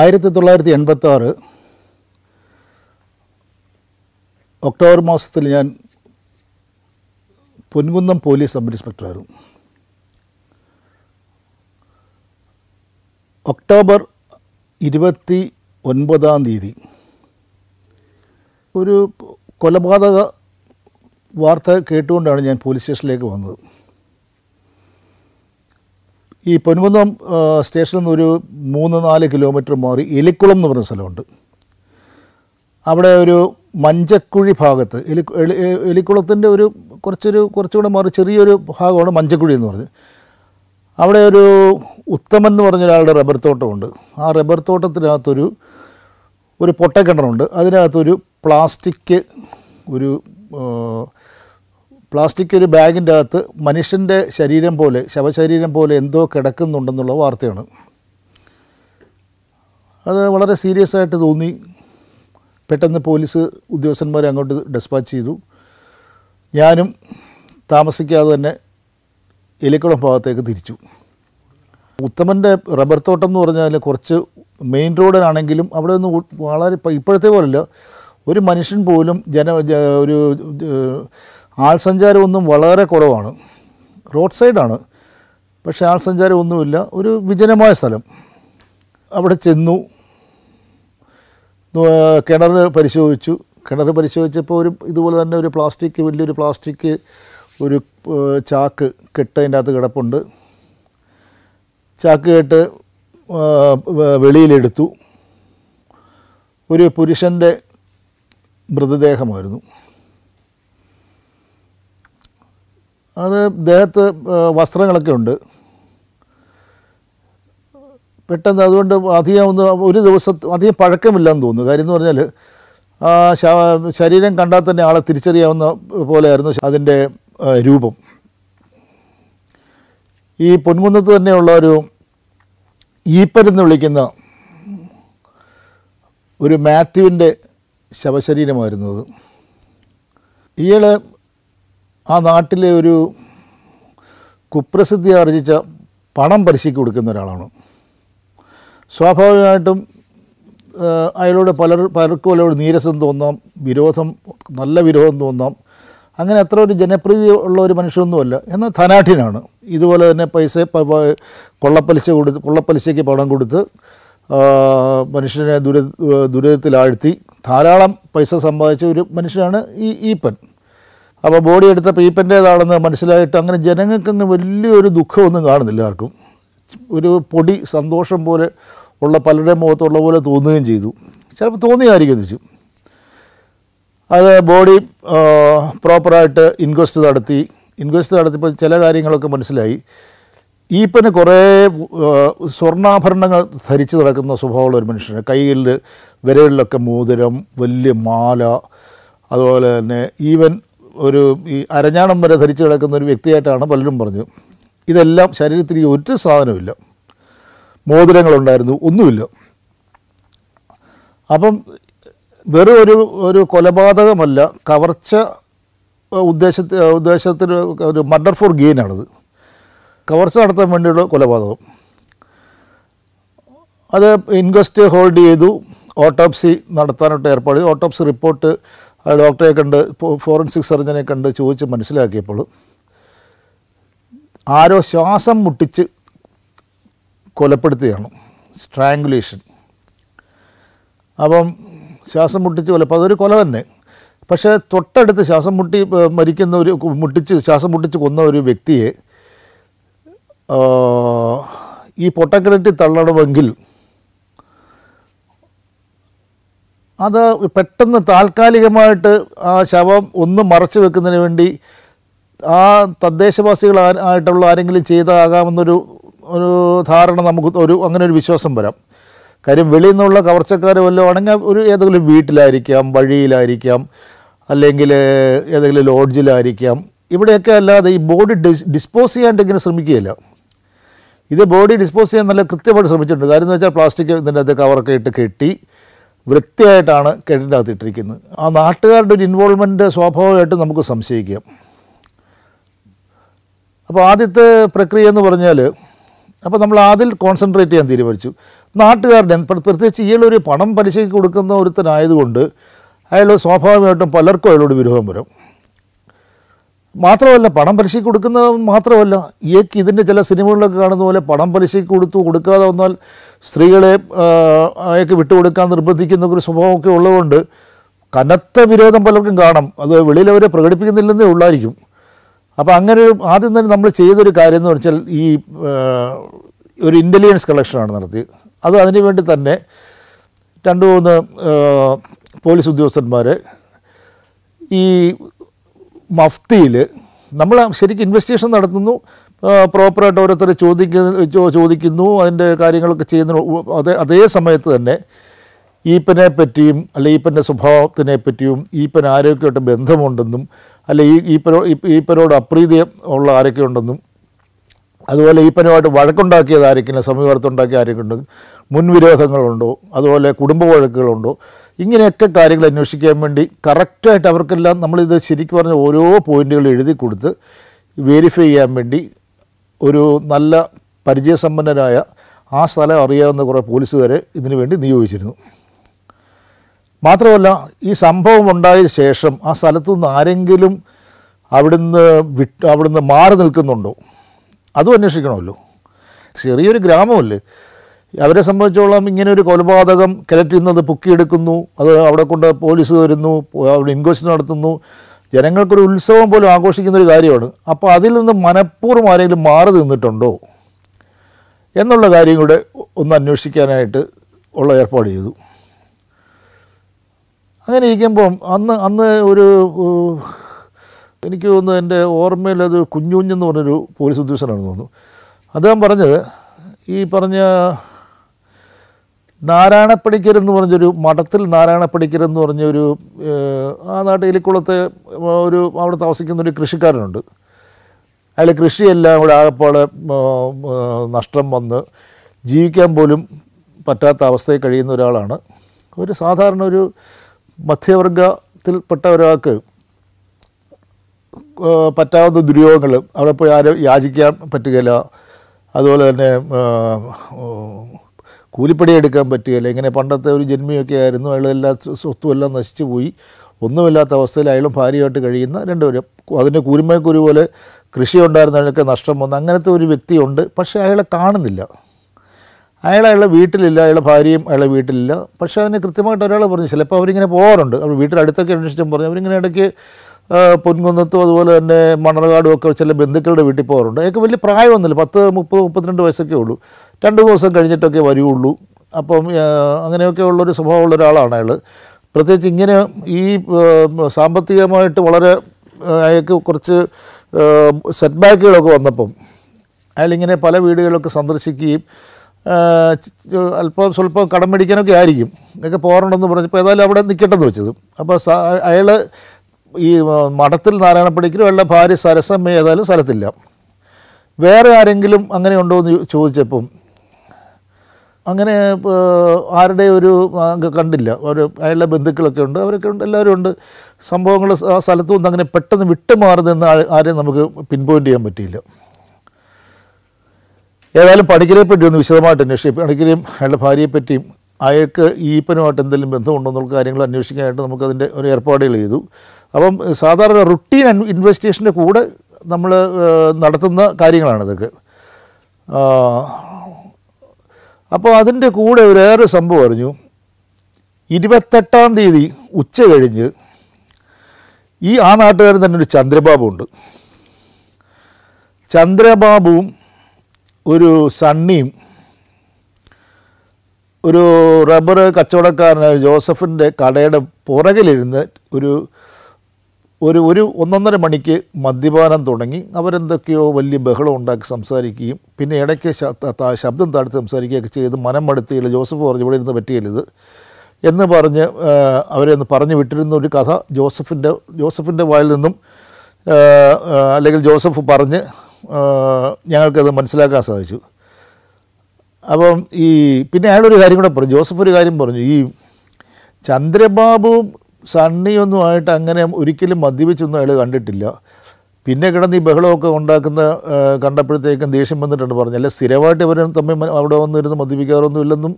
ആയിരത്തി തൊള്ളായിരത്തി ആറ് ഒക്ടോബർ മാസത്തിൽ ഞാൻ പൊൻകുന്നം പോലീസ് സബ് ഇൻസ്പെക്ടറായിരുന്നു ഒക്ടോബർ ഇരുപത്തി ഒൻപതാം തീയതി ഒരു കൊലപാതക വാർത്ത കേട്ടുകൊണ്ടാണ് ഞാൻ പോലീസ് സ്റ്റേഷനിലേക്ക് വന്നത് ഈ പൊൻകുന്നം സ്റ്റേഷനിൽ നിന്ന് ഒരു മൂന്ന് നാല് കിലോമീറ്റർ മാറി എലിക്കുളം എന്ന് പറഞ്ഞ സ്ഥലമുണ്ട് അവിടെ ഒരു മഞ്ചക്കുഴി ഭാഗത്ത് എലി എലിക്കുളത്തിൻ്റെ ഒരു കുറച്ചൊരു കുറച്ചുകൂടെ മാറി ചെറിയൊരു ഭാഗമാണ് മഞ്ചക്കുഴി എന്ന് പറഞ്ഞ് അവിടെ ഒരു ഉത്തമൻ എന്ന് പറഞ്ഞ ഒരാളുടെ റബ്ബർ തോട്ടമുണ്ട് ആ റബ്ബർ തോട്ടത്തിനകത്തൊരു ഒരു പൊട്ടക്കിണറുണ്ട് അതിനകത്തൊരു പ്ലാസ്റ്റിക് ഒരു പ്ലാസ്റ്റിക് ഒരു ബാഗിൻ്റെ അകത്ത് മനുഷ്യൻ്റെ ശരീരം പോലെ ശവശരീരം പോലെ എന്തോ കിടക്കുന്നുണ്ടെന്നുള്ള വാർത്തയാണ് അത് വളരെ സീരിയസ് ആയിട്ട് തോന്നി പെട്ടെന്ന് പോലീസ് ഉദ്യോഗസ്ഥന്മാരെ അങ്ങോട്ട് ഡെസ്പാച്ച് ചെയ്തു ഞാനും താമസിക്കാതെ തന്നെ എലിക്കുളം ഭാഗത്തേക്ക് തിരിച്ചു ഉത്തമൻ്റെ റബ്ബർ തോട്ടം എന്ന് പറഞ്ഞാൽ കുറച്ച് മെയിൻ റോഡിനാണെങ്കിലും അവിടെ ഒന്ന് വളരെ ഇപ്പോഴത്തെ പോലല്ല ഒരു മനുഷ്യൻ പോലും ജന ഒരു ആൾ സഞ്ചാരമൊന്നും വളരെ കുറവാണ് റോഡ് സൈഡാണ് പക്ഷേ ആൾ സഞ്ചാരമൊന്നുമില്ല ഒരു വിജനമായ സ്ഥലം അവിടെ ചെന്നു കിണർ പരിശോധിച്ചു കിണർ പരിശോധിച്ചപ്പോൾ ഒരു ഇതുപോലെ തന്നെ ഒരു പ്ലാസ്റ്റിക് വലിയൊരു പ്ലാസ്റ്റിക് ഒരു ചാക്ക് കെട്ട് അതിൻ്റെ അകത്ത് കിടപ്പുണ്ട് ചാക്ക് കെട്ട് വെളിയിലെടുത്തു ഒരു പുരുഷൻ്റെ മൃതദേഹമായിരുന്നു അത് ദേഹത്ത് വസ്ത്രങ്ങളൊക്കെ ഉണ്ട് പെട്ടെന്ന് അതുകൊണ്ട് അധികം ഒന്ന് ഒരു ദിവസം അധികം പഴക്കമില്ലെന്ന് തോന്നുന്നു കാര്യം എന്ന് പറഞ്ഞാൽ ആ ശരീരം കണ്ടാൽ തന്നെ ആളെ തിരിച്ചറിയാവുന്ന പോലെയായിരുന്നു അതിൻ്റെ രൂപം ഈ പൊൻകുന്നത്ത് തന്നെയുള്ള ഒരു ഈപ്പരെന്ന് വിളിക്കുന്ന ഒരു മാത്യുവിൻ്റെ ശവശരീരമായിരുന്നു അത് ഇയാൾ ആ നാട്ടിലെ ഒരു കുപ്രസിദ്ധി ആർജിച്ച പണം പലിശയ്ക്ക് കൊടുക്കുന്ന ഒരാളാണ് സ്വാഭാവികമായിട്ടും അയാളോട് പലർ പലർക്കും അയാളോട് നീരസം തോന്നാം വിരോധം നല്ല വിരോധം തോന്നാം അങ്ങനെ അത്ര ഒരു ജനപ്രീതി ഉള്ള ഒരു മനുഷ്യനൊന്നുമല്ല എന്നാൽ ധനാഠ്യനാണ് ഇതുപോലെ തന്നെ പൈസ കൊള്ളപ്പലിശ കൊടുത്ത് കൊള്ളപ്പലിശയ്ക്ക് പണം കൊടുത്ത് മനുഷ്യനെ ദുരി ദുരിതത്തിലാഴ്ത്തി ധാരാളം പൈസ സമ്പാദിച്ച ഒരു മനുഷ്യനാണ് ഈ ഈപ്പൻ അപ്പോൾ ബോഡി എടുത്ത പീപ്പൻ്റേതാണെന്ന് മനസ്സിലായിട്ട് അങ്ങനെ ജനങ്ങൾക്കങ്ങ് വലിയൊരു ദുഃഖമൊന്നും കാണുന്നില്ല ആർക്കും ഒരു പൊടി സന്തോഷം പോലെ ഉള്ള പലരുടെ മുഖത്തുള്ള പോലെ തോന്നുകയും ചെയ്തു ചിലപ്പോൾ തോന്നിയായിരിക്കും ചോദിച്ചു അത് ബോഡി പ്രോപ്പറായിട്ട് ഇൻക്വസ്റ്റ് നടത്തി ഇൻക്വസ്റ്റ് നടത്തിയപ്പോൾ ചില കാര്യങ്ങളൊക്കെ മനസ്സിലായി ഈപ്പന് കുറേ സ്വർണ്ണാഭരണങ്ങൾ ധരിച്ച് നടക്കുന്ന സ്വഭാവമുള്ള ഒരു മനുഷ്യന് കയ്യിൽ വിരലിലൊക്കെ മോതിരം വലിയ മാല അതുപോലെ തന്നെ ഈവൻ ഒരു ഈ അരഞ്ഞാണം വരെ ധരിച്ചു കിടക്കുന്ന ഒരു വ്യക്തിയായിട്ടാണ് പലരും പറഞ്ഞത് ഇതെല്ലാം ശരീരത്തിൽ ഒരു സാധനമില്ല മോതിരങ്ങളുണ്ടായിരുന്നു ഒന്നുമില്ല അപ്പം വെറും ഒരു ഒരു കൊലപാതകമല്ല കവർച്ച ഉദ്ദേശത്തിൽ ഉദ്ദേശത്തിന് ഒരു മർഡർ ഫോർ ഗെയിനാണിത് കവർച്ച നടത്താൻ വേണ്ടിയുള്ള കൊലപാതകം അത് ഇൻക്വസ്റ്റ് ഹോൾഡ് ചെയ്തു ഓട്ടോപ്സി നടത്താനായിട്ട് ഏർപ്പാട് ഓട്ടോപ്സി റിപ്പോർട്ട് ഡോക്ടറെ കണ്ട് ഫോറൻസിക് സർജനെ കണ്ട് ചോദിച്ച് മനസ്സിലാക്കിയപ്പോൾ ആരോ ശ്വാസം മുട്ടിച്ച് കൊലപ്പെടുത്തിയാണ് സ്ട്രാങ്കുലേഷൻ അപ്പം ശ്വാസം മുട്ടിച്ച് കൊല അപ്പോൾ അതൊരു കൊല തന്നെ പക്ഷേ തൊട്ടടുത്ത് ശ്വാസം മുട്ടി മരിക്കുന്ന ഒരു മുട്ടിച്ച് ശ്വാസം മുട്ടിച്ച് കൊന്ന ഒരു വ്യക്തിയെ ഈ പൊട്ടക്കിരട്ടി തള്ളണമെങ്കിൽ അത് പെട്ടെന്ന് താൽക്കാലികമായിട്ട് ആ ശവം ഒന്ന് മറച്ചു വെക്കുന്നതിന് വേണ്ടി ആ തദ്ദേശവാസികൾ ആയിട്ടുള്ള ആരെങ്കിലും ചെയ്താകാമെന്നൊരു ഒരു ധാരണ നമുക്ക് ഒരു അങ്ങനെ ഒരു വിശ്വാസം വരാം കാര്യം വെളിയിൽ നിന്നുള്ള കവർച്ചക്കാർ വല്ലതും ആണെങ്കിൽ ഒരു ഏതെങ്കിലും വീട്ടിലായിരിക്കാം വഴിയിലായിരിക്കാം അല്ലെങ്കിൽ ഏതെങ്കിലും ലോഡ്ജിലായിരിക്കാം ഇവിടെയൊക്കെ അല്ലാതെ ഈ ബോഡി ഡിസ്പോസ് ചെയ്യാണ്ട് ഇങ്ങനെ ശ്രമിക്കുകയില്ല ഇത് ബോഡി ഡിസ്പോസ് ചെയ്യാൻ നല്ല കൃത്യമായിട്ട് ശ്രമിച്ചിട്ടുണ്ട് കാര്യം എന്ന് വെച്ചാൽ പ്ലാസ്റ്റിക് ഇതിൻ്റെ അകത്ത് കവറൊക്കെ ഇട്ട് കെട്ടി വൃത്തിയായിട്ടാണ് കെട്ടിനകത്ത് അകത്തിട്ടിരിക്കുന്നത് ആ നാട്ടുകാരുടെ ഒരു ഇൻവോൾവ്മെൻ്റ് സ്വാഭാവികമായിട്ട് നമുക്ക് സംശയിക്കാം അപ്പോൾ ആദ്യത്തെ പ്രക്രിയ എന്ന് പറഞ്ഞാൽ അപ്പോൾ നമ്മൾ അതിൽ കോൺസെൻട്രേറ്റ് ചെയ്യാൻ തീരുമാനിച്ചു നാട്ടുകാരുടെ പ്രത്യേകിച്ച് ഇയാളൊരു പണം പലിശയ്ക്ക് കൊടുക്കുന്ന ഒരുത്തനായതുകൊണ്ട് അയാൾ സ്വാഭാവികമായിട്ടും പലർക്കും അയാളോട് വിരോധം വരും മാത്രമല്ല പണം പലിശ കൊടുക്കുന്നത് മാത്രമല്ല ഇയക്ക് ഇതിൻ്റെ ചില സിനിമകളിലൊക്കെ കാണുന്ന പോലെ പണം പലിശ കൊടുത്തു കൊടുക്കാതെ വന്നാൽ സ്ത്രീകളെ അയക്ക് വിട്ടുകൊടുക്കാൻ നിർബന്ധിക്കുന്ന ഒരു സ്വഭാവമൊക്കെ ഉള്ളതുകൊണ്ട് കനത്ത വിരോധം പലർക്കും കാണാം അത് വെളിയിൽ അവരെ പ്രകടിപ്പിക്കുന്നില്ലെന്നേ ഉള്ളായിരിക്കും അപ്പോൾ അങ്ങനെ ഒരു ആദ്യം തന്നെ നമ്മൾ ചെയ്തൊരു കാര്യം എന്ന് വെച്ചാൽ ഈ ഒരു ഇൻ്റലിജൻസ് കളക്ഷനാണ് നടത്തിയത് അത് വേണ്ടി തന്നെ രണ്ട് മൂന്ന് പോലീസ് ഉദ്യോഗസ്ഥന്മാർ ഈ മഫ്തിയിൽ നമ്മൾ ശരിക്കും ഇൻവെസ്റ്റിഗേഷൻ നടത്തുന്നു പ്രോപ്പറായിട്ട് ഓരോരുത്തരെ ചോദിക്കുന്ന ചോദിക്കുന്നു അതിൻ്റെ കാര്യങ്ങളൊക്കെ ചെയ്യുന്ന അതേ അതേ സമയത്ത് തന്നെ ഈപ്പനെ പറ്റിയും അല്ലെ ഈപ്പൻ്റെ സ്വഭാവത്തിനെ പറ്റിയും ഈപ്പൻ ആരോഗ്യമായിട്ട് ബന്ധമുണ്ടെന്നും അല്ലെ ഈ ഈപ്പനോ ഈപ്പനോട് അപ്രീതിയം ഉള്ള ആരൊക്കെ ഉണ്ടെന്നും അതുപോലെ ഈപ്പനുമായിട്ട് വഴക്കുണ്ടാക്കിയത് ആരൊക്കെ സമീപത്തുണ്ടാക്കിയ ആരൊക്കെ ഉണ്ടെങ്കിൽ മുൻവിരോധങ്ങളുണ്ടോ അതുപോലെ കുടുംബ വഴക്കുകളുണ്ടോ ഇങ്ങനെയൊക്കെ കാര്യങ്ങൾ അന്വേഷിക്കാൻ വേണ്ടി കറക്റ്റായിട്ട് അവർക്കെല്ലാം നമ്മളിത് ശരിക്കും പറഞ്ഞ ഓരോ പോയിന്റുകൾ എഴുതി കൊടുത്ത് വെരിഫൈ ചെയ്യാൻ വേണ്ടി ഒരു നല്ല പരിചയസമ്പന്നരായ ആ സ്ഥലം അറിയാവുന്ന കുറേ പോലീസുകാരെ ഇതിനു വേണ്ടി നിയോഗിച്ചിരുന്നു മാത്രമല്ല ഈ സംഭവം ഉണ്ടായ ശേഷം ആ സ്ഥലത്തു നിന്ന് ആരെങ്കിലും അവിടുന്ന് വിട്ട് അവിടുന്ന് മാറി നിൽക്കുന്നുണ്ടോ അതും അന്വേഷിക്കണമല്ലോ ചെറിയൊരു ഗ്രാമമല്ലേ അവരെ സംബന്ധിച്ചോളം ഇങ്ങനെ ഒരു കൊലപാതകം കിണറ്റിൽ നിന്ന് അത് അത് അവിടെ കൊണ്ട് പോലീസ് വരുന്നു അവിടെ ഇൻക്വസ്റ്റ് നടത്തുന്നു ജനങ്ങൾക്കൊരു ഉത്സവം പോലും ആഘോഷിക്കുന്ന ഒരു കാര്യമാണ് അപ്പോൾ അതിൽ നിന്ന് മനഃപൂർവ്വം ആരെങ്കിലും മാറി നിന്നിട്ടുണ്ടോ എന്നുള്ള കാര്യം കൂടെ ഒന്ന് അന്വേഷിക്കാനായിട്ട് ഉള്ള ഏർപ്പാട് ചെയ്തു അങ്ങനെ ഇരിക്കുമ്പം അന്ന് അന്ന് ഒരു എനിക്ക് തോന്നുന്നു എൻ്റെ ഓർമ്മയിൽ അത് കുഞ്ഞുഞ്ഞെന്ന് പറഞ്ഞൊരു പോലീസ് ഉദ്യോഗസ്ഥനാണെന്ന് തോന്നുന്നു അദ്ദേഹം പറഞ്ഞത് ഈ പറഞ്ഞ നാരായണപ്പണിക്കരെന്ന് പറഞ്ഞൊരു മഠത്തിൽ നാരായണപ്പണിക്കരെന്ന് പറഞ്ഞൊരു ആ നാട്ടിൽ ഇലിക്കുളത്തെ ഒരു അവിടെ താമസിക്കുന്ന ഒരു കൃഷിക്കാരനുണ്ട് അയാൾ കൃഷിയെല്ലാം ഇവിടെ ആകെപ്പാടെ നഷ്ടം വന്ന് ജീവിക്കാൻ പോലും പറ്റാത്ത അവസ്ഥയിൽ കഴിയുന്ന ഒരാളാണ് ഒരു സാധാരണ ഒരു മധ്യവർഗത്തിൽപ്പെട്ട ഒരാൾക്ക് പറ്റാവുന്ന ദുരുയോഗങ്ങൾ അവിടെ പോയി ആരും യാചിക്കാൻ പറ്റുകയില്ല അതുപോലെ തന്നെ കൂലിപ്പടി എടുക്കാൻ പറ്റുകയില്ല ഇങ്ങനെ പണ്ടത്തെ ഒരു ജന്മിയൊക്കെ ആയിരുന്നു അയാളെല്ലാ എല്ലാം നശിച്ചു പോയി ഒന്നുമില്ലാത്ത അവസ്ഥയിൽ അയാളും ഭാര്യയായിട്ട് കഴിയുന്ന രണ്ടുപേരും അതിൻ്റെ കുരുമക്കുരു പോലെ കൃഷി ഉണ്ടായിരുന്നതിനൊക്കെ നഷ്ടം വന്ന അങ്ങനത്തെ ഒരു വ്യക്തിയുണ്ട് പക്ഷേ അയാളെ കാണുന്നില്ല അയാൾ അയാളെ വീട്ടിലില്ല അയാളെ ഭാര്യയും അയാളെ വീട്ടിലില്ല പക്ഷേ അതിന് കൃത്യമായിട്ട് ഒരാൾ പറഞ്ഞു ചിലപ്പോൾ അവരിങ്ങനെ പോകാറുണ്ട് അവർ വീട്ടിൽ അടുത്തൊക്കെ അന്വേഷിച്ചും പറഞ്ഞു അവരിങ്ങനെ ഇടയ്ക്ക് പൊൻകുന്നത്തും അതുപോലെ തന്നെ മണർകാടും ഒക്കെ ചില ബന്ധുക്കളുടെ വീട്ടിൽ പോകാറുണ്ട് അതൊക്കെ വലിയ പ്രായമൊന്നുമില്ല പത്ത് മുപ്പത് മുപ്പത്തിരണ്ട് വയസ്സൊക്കെ ഉള്ളൂ രണ്ട് ദിവസം കഴിഞ്ഞിട്ടൊക്കെ വരുള്ളൂ അപ്പം അങ്ങനെയൊക്കെ ഉള്ളൊരു സ്വഭാവമുള്ള ഒരാളാണ് അയാൾ പ്രത്യേകിച്ച് ഇങ്ങനെ ഈ സാമ്പത്തികമായിട്ട് വളരെ അയാൾക്ക് കുറച്ച് സെറ്റ് ബാക്കുകളൊക്കെ വന്നപ്പം അയാളിങ്ങനെ പല വീടുകളൊക്കെ സന്ദർശിക്കുകയും അല്പം സ്വല്പം കടം മേടിക്കാനൊക്കെ ആയിരിക്കും ഒക്കെ പോകാറുണ്ടെന്ന് പറഞ്ഞപ്പോൾ ഏതായാലും അവിടെ നിൽക്കട്ടെന്ന് വെച്ചത് അപ്പോൾ അയാൾ ഈ മഠത്തിൽ നാരായണപ്പണിക്കരും അല്ല ഭാര്യ സരസമ്മ ഏതായാലും സ്ഥലത്തില്ല വേറെ ആരെങ്കിലും അങ്ങനെ ഉണ്ടോ എന്ന് ചോദിച്ചപ്പം അങ്ങനെ ആരുടെ ഒരു കണ്ടില്ല ഒരു അയാളുടെ ബന്ധുക്കളൊക്കെ ഉണ്ട് അവരൊക്കെ ഉണ്ട് എല്ലാവരും ഉണ്ട് സംഭവങ്ങൾ ആ സ്ഥലത്തു നിന്ന് അങ്ങനെ പെട്ടെന്ന് വിട്ടുമാറുന്നെന്ന് ആരെയും നമുക്ക് പിൻപോയിൻ്റ് ചെയ്യാൻ പറ്റിയില്ല ഏതായാലും പണിക്കരെ പറ്റി ഒന്ന് വിശദമായിട്ട് അന്വേഷിക്കും പണിക്കരെയും അയാളുടെ ഭാര്യയെ പറ്റിയും അയാൾക്ക് ഈപ്പനുമായിട്ട് എന്തെങ്കിലും ബന്ധമുണ്ടോ എന്നുള്ള കാര്യങ്ങൾ അന്വേഷിക്കാനായിട്ട് നമുക്കതിൻ്റെ ഒരു ഏർപ്പാടുകൾ ചെയ്തു അപ്പം സാധാരണ റുട്ടീൻ ഇൻവെസ്റ്റിഗേഷൻ്റെ കൂടെ നമ്മൾ നടത്തുന്ന കാര്യങ്ങളാണ് ഇതൊക്കെ അപ്പോൾ അതിൻ്റെ കൂടെ ഒരു വേറൊരു സംഭവം അറിഞ്ഞു ഇരുപത്തെട്ടാം തീയതി ഉച്ച കഴിഞ്ഞ് ഈ ആ നാട്ടുകാരൻ തന്നെ ഒരു ഉണ്ട് ചന്ദ്രബാബുവും ഒരു സണ്ണിയും ഒരു റബ്ബർ കച്ചവടക്കാരനായ ജോസഫിൻ്റെ കടയുടെ പുറകിലിരുന്ന് ഒരു ഒരു ഒരു ഒന്നൊന്നര മണിക്ക് മദ്യപാനം തുടങ്ങി അവരെന്തൊക്കെയോ വലിയ ബഹളം ഉണ്ടാക്കി സംസാരിക്കുകയും പിന്നെ ഇടയ്ക്ക് ശബ്ദം താഴ്ത്തി സംസാരിക്കുകയൊക്കെ ചെയ്ത് മനം മടുത്തിയില്ല ജോസഫ് പറഞ്ഞു ഇവിടെ ഇരുന്ന് പറ്റിയില്ലത് എന്ന് പറഞ്ഞ് അവരെ ഒന്ന് പറഞ്ഞു വിട്ടിരുന്ന ഒരു കഥ ജോസഫിൻ്റെ ജോസഫിൻ്റെ വായിൽ നിന്നും അല്ലെങ്കിൽ ജോസഫ് പറഞ്ഞ് ഞങ്ങൾക്കത് മനസ്സിലാക്കാൻ സാധിച്ചു അപ്പം ഈ പിന്നെ അയാളൊരു കാര്യം കൂടെ പറഞ്ഞു ജോസഫ് ഒരു കാര്യം പറഞ്ഞു ഈ ചന്ദ്രബാബുവും സണ്ണിയൊന്നുമായിട്ട് അങ്ങനെ ഒരിക്കലും മദ്യപിച്ചൊന്നും അയാൾ കണ്ടിട്ടില്ല പിന്നെ കിടന്ന് ഈ ബഹളമൊക്കെ ഉണ്ടാക്കുന്ന കണ്ടപ്പോഴത്തേക്കും ദേഷ്യം വന്നിട്ടുണ്ട് പറഞ്ഞു അല്ല സ്ഥിരമായിട്ട് ഇവരും തമ്മിൽ അവിടെ വന്നിരുന്ന് മദ്യപിക്കാറൊന്നും ഇല്ലെന്നും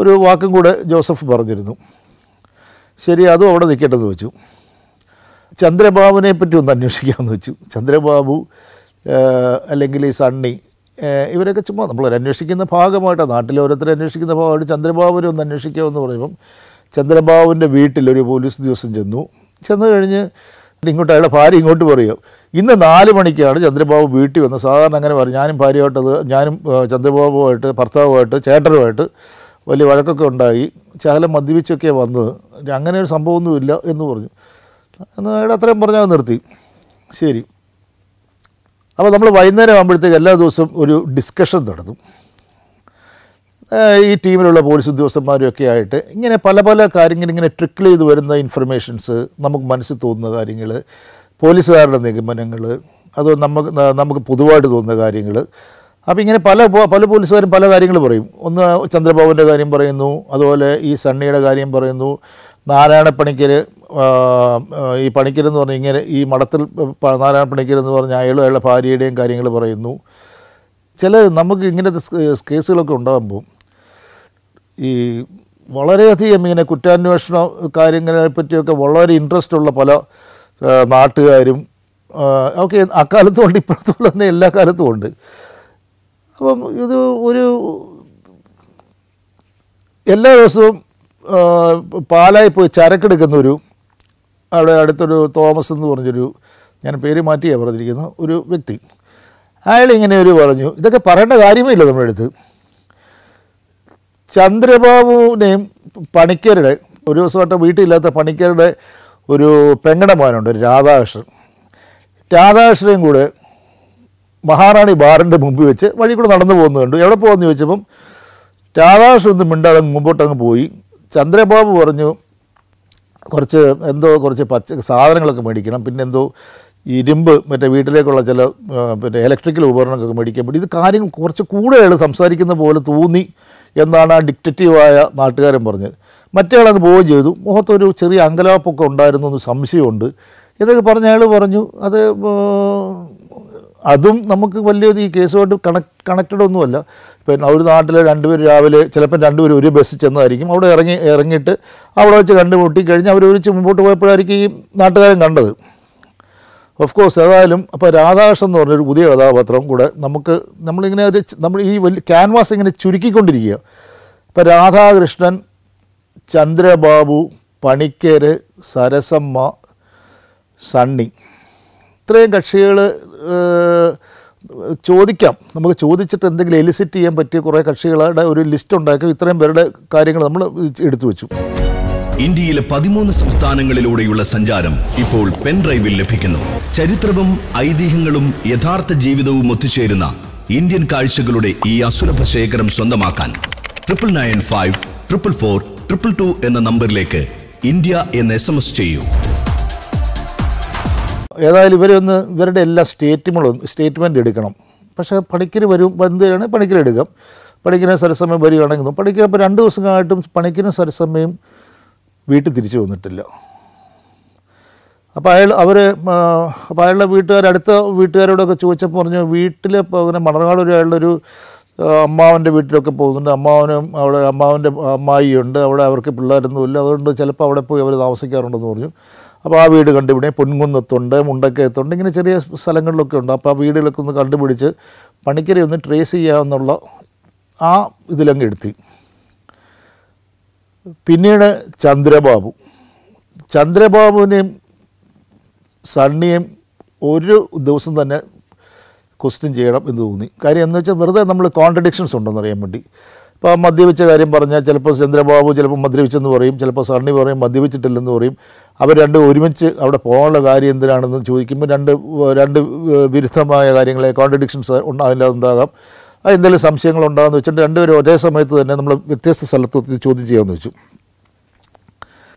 ഒരു വാക്കും കൂടെ ജോസഫ് പറഞ്ഞിരുന്നു ശരി അതും അവിടെ നിൽക്കട്ടെന്ന് വെച്ചു ചന്ദ്രബാബുവിനെ പറ്റി ഒന്ന് അന്വേഷിക്കാമെന്ന് വെച്ചു ചന്ദ്രബാബു അല്ലെങ്കിൽ ഈ സണ്ണി ഇവരൊക്കെ ചുമ്മാ നമ്മൾ അന്വേഷിക്കുന്ന ഭാഗമായിട്ടാണ് നാട്ടിലെ ഓരോരുത്തരെ അന്വേഷിക്കുന്ന ഭാഗമായിട്ട് ചന്ദ്രബാബുവിനെ ഒന്ന് അന്വേഷിക്കാമെന്ന് പറയുമ്പം ചന്ദ്രബാബുവിൻ്റെ വീട്ടിൽ ഒരു പോലീസ് ഉദ്യോഗസ്ഥൻ ചെന്നു ചെന്ന് കഴിഞ്ഞ് ഇങ്ങോട്ട് അയാളുടെ ഭാര്യ ഇങ്ങോട്ട് പറയും ഇന്ന് നാല് മണിക്കാണ് ചന്ദ്രബാബു വീട്ടിൽ വന്ന് സാധാരണ അങ്ങനെ പറയും ഞാനും ഭാര്യയായിട്ടത് ഞാനും ചന്ദ്രബാബുമായിട്ട് ഭർത്താവുമായിട്ട് ചേട്ടനുമായിട്ട് വലിയ വഴക്കൊക്കെ ഉണ്ടായി ശകലം മദ്യപിച്ചൊക്കെ വന്നത് അങ്ങനെ ഒരു സംഭവമൊന്നുമില്ല എന്ന് പറഞ്ഞു എന്ന് അയാൾ അത്രയും പറഞ്ഞാൽ നിർത്തി ശരി അപ്പോൾ നമ്മൾ വൈകുന്നേരം ആകുമ്പോഴത്തേക്ക് എല്ലാ ദിവസവും ഒരു ഡിസ്കഷൻ നടത്തും ഈ ടീമിലുള്ള പോലീസ് ഉദ്യോഗസ്ഥന്മാരും ആയിട്ട് ഇങ്ങനെ പല പല കാര്യങ്ങൾ ഇങ്ങനെ ട്രിക്കിൾ ചെയ്ത് വരുന്ന ഇൻഫർമേഷൻസ് നമുക്ക് മനസ്സിൽ തോന്നുന്ന കാര്യങ്ങൾ പോലീസുകാരുടെ നിഗമനങ്ങൾ അത് നമുക്ക് നമുക്ക് പൊതുവായിട്ട് തോന്നുന്ന കാര്യങ്ങൾ അപ്പോൾ ഇങ്ങനെ പല പല പോലീസുകാരും പല കാര്യങ്ങൾ പറയും ഒന്ന് ചന്ദ്രബാബുവിൻ്റെ കാര്യം പറയുന്നു അതുപോലെ ഈ സണ്ണിയുടെ കാര്യം പറയുന്നു നാരായണ പണിക്കർ ഈ പണിക്കരെന്ന് എന്ന് ഇങ്ങനെ ഈ മഠത്തിൽ നാരായണ പണിക്കർ എന്ന് പറഞ്ഞാൽ അയാളും അയാളുടെ ഭാര്യയുടെയും കാര്യങ്ങൾ പറയുന്നു ചില നമുക്ക് ഇങ്ങനത്തെ കേസുകളൊക്കെ ഉണ്ടാകുമ്പോൾ ഈ വളരെയധികം ഇങ്ങനെ കുറ്റാന്വേഷണ കാര്യങ്ങളെ പറ്റിയൊക്കെ വളരെ ഇൻട്രസ്റ്റ് ഉള്ള പല നാട്ടുകാരും ഒക്കെ അക്കാലത്തും ഉണ്ട് ഇപ്പോഴത്തുള്ള തന്നെ എല്ലാ കാലത്തും ഉണ്ട് അപ്പം ഇത് ഒരു എല്ലാ ദിവസവും പാലായി പോയി ചരക്കെടുക്കുന്നൊരു അവിടെ അടുത്തൊരു തോമസ് എന്ന് പറഞ്ഞൊരു ഞാൻ പേര് മാറ്റിയാണ് പറഞ്ഞിരിക്കുന്ന ഒരു വ്യക്തി അയാൾ ഇങ്ങനെ ഒരു പറഞ്ഞു ഇതൊക്കെ പറയേണ്ട കാര്യമേ ഇല്ല നമ്മുടെ അടുത്ത് ചന്ദ്രബാബുവിനെയും പണിക്കരുടെ ഒരു ദിവസമായിട്ട് വീട്ടിലില്ലാത്ത പണിക്കരുടെ ഒരു പെങ്ങട മോനുണ്ട് ഒരു രാധാകൃഷ്ണൻ രാധാകൃഷ്ണനെയും കൂടെ മഹാറാണി ബാറിൻ്റെ മുമ്പിൽ വെച്ച് വഴി കൂടെ നടന്നു പോകുന്നത് കണ്ടു എവിടെ പോകുന്നു ചോദിച്ചപ്പം രാധാകൃഷ്ണൻ ഒന്നും മിണ്ടാതെ മുമ്പോട്ടങ്ങ് പോയി ചന്ദ്രബാബു പറഞ്ഞു കുറച്ച് എന്തോ കുറച്ച് പച്ച സാധനങ്ങളൊക്കെ മേടിക്കണം പിന്നെ എന്തോ ഇരുമ്പ് മറ്റേ വീട്ടിലേക്കുള്ള ചില പിന്നെ ഇലക്ട്രിക്കൽ ഉപകരണങ്ങളൊക്കെ മേടിക്കാൻ പറ്റും ഇത് കാര്യം കുറച്ച് കൂടുതൽ സംസാരിക്കുന്ന പോലെ തോന്നി എന്നാണ് ആ ഡിക്റ്റേറ്റീവായ നാട്ടുകാരൻ പറഞ്ഞത് മറ്റേ ആളത് പോവുകയും ചെയ്തു മുഖത്തൊരു ചെറിയ അങ്കലാപ്പൊക്കെ ഉണ്ടായിരുന്നു എന്ന് സംശയമുണ്ട് ഇതൊക്കെ പറഞ്ഞ അയാൾ പറഞ്ഞു അത് അതും നമുക്ക് വലിയ ഈ കേസുമായിട്ട് കണക്ട് കണക്റ്റഡ് ഒന്നുമല്ല പിന്നെ ഒരു നാട്ടിൽ രണ്ടുപേർ രാവിലെ ചിലപ്പം രണ്ടുപേർ ഒരു ബസ്സിൽ ചെന്നതായിരിക്കും അവിടെ ഇറങ്ങി ഇറങ്ങിയിട്ട് അവിടെ വെച്ച് കണ്ടുമുട്ടി കഴിഞ്ഞ് അവർ ഒരുമിച്ച് മുമ്പോട്ട് പോയപ്പോഴായിരിക്കും ഈ നാട്ടുകാരൻ കണ്ടത് ഓഫ് കോഴ്സ് ഏതായാലും അപ്പോൾ രാധാകൃഷ്ണൻ എന്ന് പറഞ്ഞൊരു പുതിയ കഥാപാത്രം കൂടെ നമുക്ക് നമ്മളിങ്ങനെ ഒരു നമ്മൾ ഈ വലിയ ക്യാൻവാസ് ഇങ്ങനെ ചുരുക്കിക്കൊണ്ടിരിക്കുക ഇപ്പോൾ രാധാകൃഷ്ണൻ ചന്ദ്രബാബു പണിക്കേർ സരസമ്മ സണ്ണി ഇത്രയും കക്ഷികൾ ചോദിക്കാം നമുക്ക് ചോദിച്ചിട്ട് എന്തെങ്കിലും എലിസിറ്റ് ചെയ്യാൻ പറ്റിയ കുറേ കക്ഷികളുടെ ഒരു ലിസ്റ്റ് ഉണ്ടാക്കി ഇത്രയും പേരുടെ കാര്യങ്ങൾ നമ്മൾ എടുത്തു വെച്ചു ഇന്ത്യയിലെ പതിമൂന്ന് സംസ്ഥാനങ്ങളിലൂടെയുള്ള സഞ്ചാരം ഇപ്പോൾ പെൻഡ്രൈവിൽ ലഭിക്കുന്നു ചരിത്രവും ഐതിഹ്യങ്ങളും യഥാർത്ഥ ജീവിതവും ഒത്തുചേരുന്ന ഇന്ത്യൻ കാഴ്ചകളുടെ ഈ അസുലഭ ശേഖരം സ്വന്തമാക്കാൻ triple nine five triple four triple two എന്ന നമ്പറിലേക്ക് ഇന്ത്യ എന്ന് എസ് എം എസ് ചെയ്യൂ ഏതായാലും ഇവരൊന്ന് ഇവരുടെ എല്ലാ സ്റ്റേറ്റ്മെൻറ്റും സ്റ്റേറ്റ്മെൻ്റ് എടുക്കണം പക്ഷേ പണിക്കർ വരും പണിക്കർ എടുക്കാം പണിക്കിനും സരസമയം വരികയാണെങ്കിലും പണിക്കർ അപ്പോൾ രണ്ട് ദിവസമായിട്ടും പണിക്കിനും സരസമയം വീട്ടിൽ തിരിച്ചു വന്നിട്ടില്ല അപ്പോൾ അയാൾ അവർ അപ്പോൾ അയാളുടെ വീട്ടുകാർ അടുത്ത വീട്ടുകാരോടൊക്കെ ചോദിച്ചപ്പോൾ പറഞ്ഞു വീട്ടിൽ ഇപ്പോൾ അങ്ങനെ മണർകാട് ഒരു അയാളുടെ ഒരു അമ്മാവൻ്റെ വീട്ടിലൊക്കെ പോകുന്നുണ്ട് അമ്മാവനും അവിടെ അമ്മാവൻ്റെ അമ്മായിയുണ്ട് അവിടെ അവർക്ക് പിള്ളേരൊന്നുമില്ല അതുകൊണ്ട് ചിലപ്പോൾ അവിടെ പോയി അവർ താമസിക്കാറുണ്ടെന്ന് പറഞ്ഞു അപ്പോൾ ആ വീട് കണ്ടുപിടിക്കുക പൊൻകുന്നത്തുണ്ട് മുണ്ടക്കയത്തുണ്ട് ഇങ്ങനെ ചെറിയ സ്ഥലങ്ങളിലൊക്കെ ഉണ്ട് അപ്പോൾ ആ വീടുകളൊക്കെ ഒന്ന് കണ്ടുപിടിച്ച് പണിക്കരെ ഒന്ന് ട്രേസ് ചെയ്യാമെന്നുള്ള ആ ഇതിലങ്ങ് എടുത്തി പിന്നീട് ചന്ദ്രബാബു ചന്ദ്രബാബുവിനെയും സണ്ണിയും ഒരു ദിവസം തന്നെ ക്വസ്റ്റ്യൻ ചെയ്യണം എന്ന് തോന്നി കാര്യം എന്ന് വെച്ചാൽ വെറുതെ നമ്മൾ കോൺട്രഡിക്ഷൻസ് അറിയാൻ വേണ്ടി ഇപ്പോൾ മദ്യപിച്ച കാര്യം പറഞ്ഞാൽ ചിലപ്പോൾ ചന്ദ്രബാബു ചിലപ്പോൾ മദ്യപിച്ചെന്ന് പറയും ചിലപ്പോൾ സണ്ണി പറയും മദ്യപിച്ചിട്ടില്ലെന്ന് പറയും അവർ രണ്ട് ഒരുമിച്ച് അവിടെ പോകാനുള്ള കാര്യം എന്തിനാണെന്ന് ചോദിക്കുമ്പോൾ രണ്ട് രണ്ട് വിരുദ്ധമായ കാര്യങ്ങളെ കോൺട്രഡിക്ഷൻസ് ഉണ്ട് ഉണ്ടാകാം എന്തെങ്കിലും സംശയങ്ങളുണ്ടോയെന്ന് വെച്ചിട്ട് രണ്ടുപേരും ഒരേ സമയത്ത് തന്നെ നമ്മൾ വ്യത്യസ്ത സ്ഥലത്ത് ചോദ്യം ചെയ്യാമെന്ന് വെച്ചു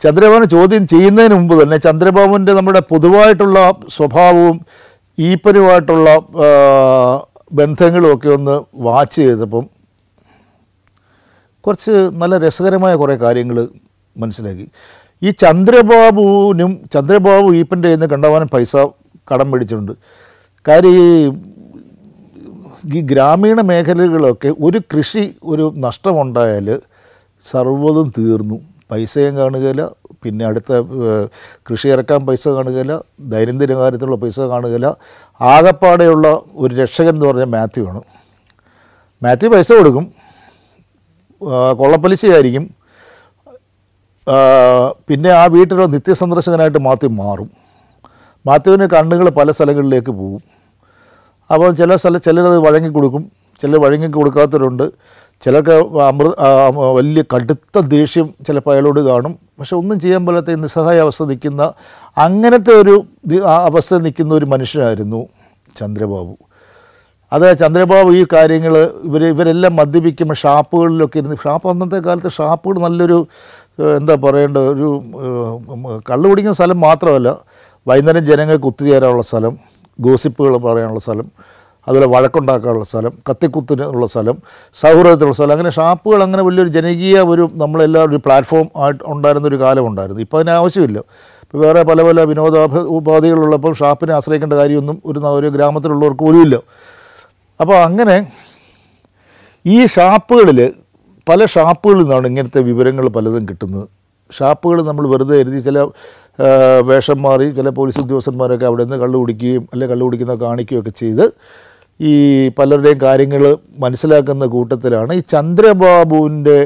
ചന്ദ്രബാബുനെ ചോദ്യം ചെയ്യുന്നതിന് മുമ്പ് തന്നെ ചന്ദ്രബാബുവിൻ്റെ നമ്മുടെ പൊതുവായിട്ടുള്ള സ്വഭാവവും ഈപ്പനുമായിട്ടുള്ള ബന്ധങ്ങളുമൊക്കെ ഒന്ന് വാച്ച് ചെയ്തപ്പം കുറച്ച് നല്ല രസകരമായ കുറേ കാര്യങ്ങൾ മനസ്സിലാക്കി ഈ ചന്ദ്രബാബുവിനും ചന്ദ്രബാബു ഈപ്പൻ്റെ കയ്യിൽ നിന്ന് കണ്ടവാനും പൈസ കടം മേടിച്ചിട്ടുണ്ട് കാര്യം ഈ ഈ ഗ്രാമീണ മേഖലകളൊക്കെ ഒരു കൃഷി ഒരു നഷ്ടമുണ്ടായാൽ സർവ്വതും തീർന്നു പൈസയും കാണുകയില്ല പിന്നെ അടുത്ത കൃഷി ഇറക്കാൻ പൈസ കാണുകയില്ല ദൈനംദിന കാര്യത്തിലുള്ള പൈസ കാണുകയില്ല ആകപ്പാടെയുള്ള ഒരു രക്ഷകൻ എന്ന് പറഞ്ഞാൽ മാത്യു ആണ് മാത്യു പൈസ കൊടുക്കും കൊള്ളപ്പലിശയായിരിക്കും പിന്നെ ആ വീട്ടിലുള്ള നിത്യസന്ദർശകനായിട്ട് മാത്യു മാറും മാത്യുവിന് കണ്ണുകൾ പല സ്ഥലങ്ങളിലേക്ക് പോകും അപ്പോൾ ചില സ്ഥല ചിലരത് വഴങ്ങി കൊടുക്കും ചിലർ വഴങ്ങി കൊടുക്കാത്തവരുണ്ട് ചിലർക്ക് അമൃത വലിയ കടുത്ത ദേഷ്യം ചിലപ്പോൾ അയാളോട് കാണും പക്ഷെ ഒന്നും ചെയ്യാൻ പോലത്തെ നിസ്സഹായ അവസ്ഥ നിൽക്കുന്ന അങ്ങനത്തെ ഒരു അവസ്ഥ നിൽക്കുന്ന ഒരു മനുഷ്യനായിരുന്നു ചന്ദ്രബാബു അത് ചന്ദ്രബാബു ഈ കാര്യങ്ങൾ ഇവർ ഇവരെല്ലാം മദ്യപിക്കുമ്പോൾ ഷാപ്പുകളിലൊക്കെ ഇരുന്ന് ഷാപ്പ് അന്നത്തെ കാലത്ത് ഷാപ്പുകൾ നല്ലൊരു എന്താ പറയേണ്ട ഒരു കള്ളു കുടിക്കുന്ന സ്ഥലം മാത്രമല്ല വൈകുന്നേരം ജനങ്ങൾക്ക് ഒത്തുചേരാനുള്ള സ്ഥലം ഗോസിപ്പുകൾ പറയാനുള്ള സ്ഥലം അതുപോലെ വഴക്കുണ്ടാക്കാനുള്ള സ്ഥലം കത്തിക്കുത്തിന് ഉള്ള സ്ഥലം സൗഹൃദത്തിനുള്ള സ്ഥലം അങ്ങനെ ഷാപ്പുകൾ അങ്ങനെ വലിയൊരു ജനകീയ ഒരു നമ്മളെല്ലാവരും ഒരു പ്ലാറ്റ്ഫോം ആയിട്ട് ഒരു കാലമുണ്ടായിരുന്നു ഇപ്പോൾ അതിന് ആവശ്യമില്ല ഇപ്പോൾ വേറെ പല പല വിനോദ ഉപാധികളുള്ളപ്പം ഷാപ്പിനെ ആശ്രയിക്കേണ്ട കാര്യമൊന്നും ഒരു ഒരു ഗ്രാമത്തിലുള്ളവർക്ക് ഇല്ല അപ്പോൾ അങ്ങനെ ഈ ഷാപ്പുകളിൽ പല ഷാപ്പുകളിൽ നിന്നാണ് ഇങ്ങനത്തെ വിവരങ്ങൾ പലതും കിട്ടുന്നത് ഷാപ്പുകൾ നമ്മൾ വെറുതെ എഴുതി ചില വേഷം മാറി ചില പോലീസ് ഉദ്യോഗസ്ഥന്മാരൊക്കെ അവിടെ നിന്ന് കള്ളു കുടിക്കുകയും അല്ലെങ്കിൽ കള്ളു കുടിക്കുന്ന കാണിക്കുകയൊക്കെ ചെയ്ത് ഈ പലരുടെയും കാര്യങ്ങൾ മനസ്സിലാക്കുന്ന കൂട്ടത്തിലാണ് ഈ ചന്ദ്രബാബുവിൻ്റെ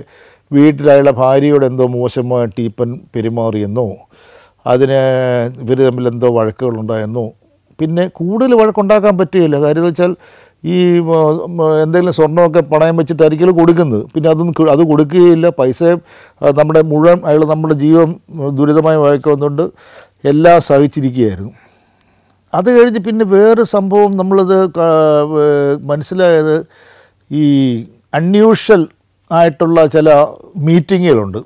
വീട്ടിലായുള്ള ഭാര്യയോട് എന്തോ മോശമായ ടീപ്പൻ പെരുമാറിയെന്നോ അതിന് ഇവർ തമ്മിൽ എന്തോ വഴക്കുകളുണ്ടായെന്നോ പിന്നെ കൂടുതൽ വഴക്കുണ്ടാക്കാൻ പറ്റുകയില്ല കാര്യം എന്ന് വെച്ചാൽ ഈ എന്തെങ്കിലും സ്വർണ്ണമൊക്കെ പണയം വെച്ചിട്ടായിരിക്കും കൊടുക്കുന്നത് പിന്നെ അതൊന്നും അത് കൊടുക്കുകയില്ല പൈസയും നമ്മുടെ മുഴുവൻ അയാൾ നമ്മുടെ ജീവൻ ദുരിതമായി വായിക്കുന്നുണ്ട് എല്ലാം സഹിച്ചിരിക്കുകയായിരുന്നു അത് കഴിഞ്ഞ് പിന്നെ വേറെ സംഭവം നമ്മളത് മനസ്സിലായത് ഈ അൺയൂഷ്വൽ ആയിട്ടുള്ള ചില മീറ്റിങ്ങുകളുണ്ട്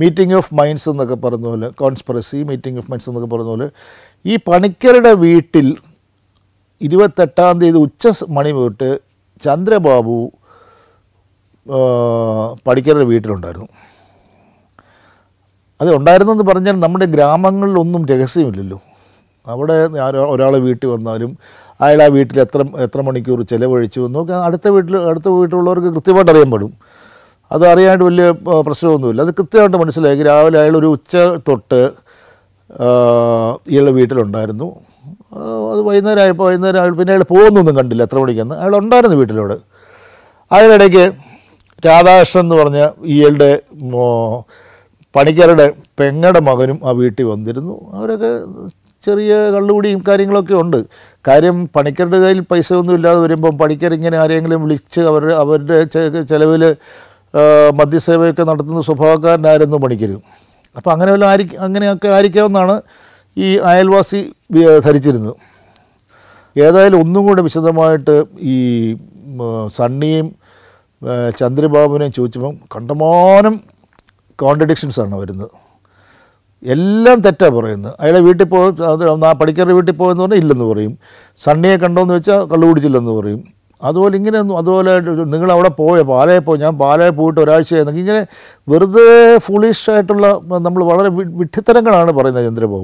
മീറ്റിംഗ് ഓഫ് മൈൻഡ്സ് എന്നൊക്കെ പറഞ്ഞ പോലെ കോൺസ്പിറസി മീറ്റിംഗ് ഓഫ് മൈൻഡ്സ് എന്നൊക്കെ പറഞ്ഞ പോലെ ഈ പണിക്കരുടെ വീട്ടിൽ ഇരുപത്തെട്ടാം തീയതി ഉച്ച മണി തൊട്ട് ചന്ദ്രബാബു പഠിക്കരുടെ വീട്ടിലുണ്ടായിരുന്നു അത് ഉണ്ടായിരുന്നെന്ന് പറഞ്ഞാൽ നമ്മുടെ ഗ്രാമങ്ങളിലൊന്നും രഹസ്യമില്ലല്ലോ അവിടെ ഒരാളെ വീട്ടിൽ വന്നാലും അയാൾ ആ വീട്ടിൽ എത്ര എത്ര മണിക്കൂർ ചിലവഴിച്ചു എന്നൊക്കെ അടുത്ത വീട്ടിൽ അടുത്ത വീട്ടിലുള്ളവർക്ക് കൃത്യമായിട്ട് അറിയാൻ പാടും അത് അറിയാണ്ട് വലിയ പ്രശ്നമൊന്നുമില്ല അത് കൃത്യമായിട്ട് മനസ്സിലാക്കി രാവിലെ അയാൾ ഒരു ഉച്ച തൊട്ട് ഇയാളുടെ വീട്ടിലുണ്ടായിരുന്നു അത് വൈകുന്നേരം ആയപ്പോൾ വൈകുന്നേരം ആയപ്പോൾ പിന്നെ അയാൾ പോകുന്നൊന്നും കണ്ടില്ല എത്ര മണിക്കെന്ന് അയാൾ ഉണ്ടായിരുന്നു വീട്ടിലോട് അതിനിടയ്ക്ക് രാധാകൃഷ്ണൻ എന്ന് പറഞ്ഞ ഇയാളുടെ പണിക്കാരുടെ പെങ്ങയുടെ മകനും ആ വീട്ടിൽ വന്നിരുന്നു അവരൊക്കെ ചെറിയ കള്ളുകൂടിയും കാര്യങ്ങളൊക്കെ ഉണ്ട് കാര്യം പണിക്കരുടെ കയ്യിൽ പൈസ ഒന്നും ഇല്ലാതെ വരുമ്പം പണിക്കർ ഇങ്ങനെ ആരെങ്കിലും വിളിച്ച് അവർ അവരുടെ ചിലവിൽ മദ്യസേവയൊക്കെ നടത്തുന്ന സ്വഭാവക്കാരനായിരുന്നു പണിക്കരും അപ്പോൾ അങ്ങനെ വല്ല ആയിരിക്കും അങ്ങനെയൊക്കെ ആയിരിക്കാമെന്നാണ് ഈ അയൽവാസി ധരിച്ചിരുന്നത് ഏതായാലും ഒന്നും കൂടെ വിശദമായിട്ട് ഈ സണ്ണിയും ചന്ദ്രബാബുവിനെയും ചോദിച്ചപ്പം കണ്ടമാനം കോൺട്രഡിക്ഷൻസാണ് വരുന്നത് എല്ലാം തെറ്റാണ് പറയുന്നത് അയാളെ വീട്ടിൽ പോയി പഠിക്കാരുടെ വീട്ടിൽ പോയെന്ന് പറഞ്ഞാൽ ഇല്ലെന്ന് പറയും സണ്ണിയെ കണ്ടോന്ന് വെച്ചാൽ കള്ളു കുടിച്ചില്ലെന്ന് പറയും അതുപോലെ ഇങ്ങനെ അതുപോലെ നിങ്ങൾ അവിടെ പോയ പാലയെ പോയി ഞാൻ പാലയെ പോയിട്ട് ഒരാഴ്ചയായിരുന്നു ഇങ്ങനെ വെറുതെ ഫുളിഷായിട്ടുള്ള നമ്മൾ വളരെ വിഡ്ഢിത്തരങ്ങളാണ് പറയുന്നത് ചന്ദ്രബാബു